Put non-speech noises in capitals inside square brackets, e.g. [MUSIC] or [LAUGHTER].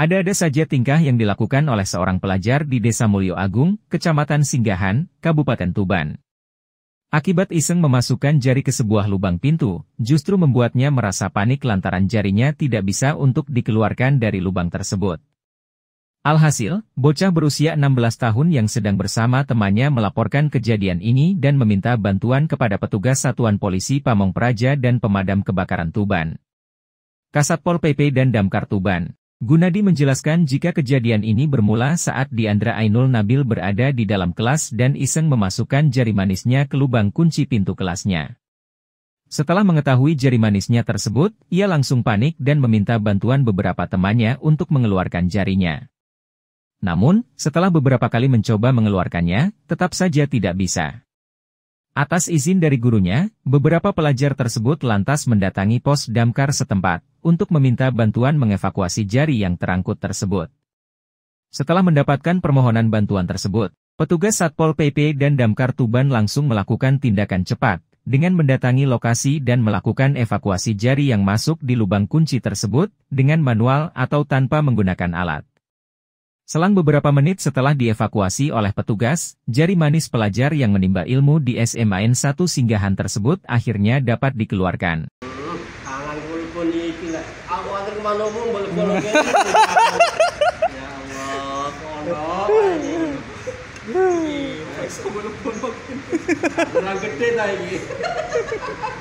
Ada-ada saja tingkah yang dilakukan oleh seorang pelajar di Desa Mulyo Agung, Kecamatan Singgahan, Kabupaten Tuban. Akibat iseng memasukkan jari ke sebuah lubang pintu, justru membuatnya merasa panik lantaran jarinya tidak bisa untuk dikeluarkan dari lubang tersebut. Alhasil, bocah berusia 16 tahun yang sedang bersama temannya melaporkan kejadian ini dan meminta bantuan kepada petugas Satuan Polisi Pamong Praja dan Pemadam Kebakaran Tuban. Kasatpol PP dan Damkar Tuban. Gunadi menjelaskan jika kejadian ini bermula saat Diandra Ainul Nabil berada di dalam kelas dan iseng memasukkan jari manisnya ke lubang kunci pintu kelasnya. Setelah mengetahui jari manisnya tersebut, ia langsung panik dan meminta bantuan beberapa temannya untuk mengeluarkan jarinya. Namun, setelah beberapa kali mencoba mengeluarkannya, tetap saja tidak bisa. Atas izin dari gurunya, beberapa pelajar tersebut lantas mendatangi pos damkar setempat untuk meminta bantuan mengevakuasi jari yang terangkut tersebut. Setelah mendapatkan permohonan bantuan tersebut, petugas Satpol PP dan Damkar Tuban langsung melakukan tindakan cepat dengan mendatangi lokasi dan melakukan evakuasi jari yang masuk di lubang kunci tersebut dengan manual atau tanpa menggunakan alat. Selang beberapa menit setelah dievakuasi oleh petugas, jari manis pelajar yang menimba ilmu di SMAN 1 singgahan tersebut akhirnya dapat dikeluarkan. [LAUGHS]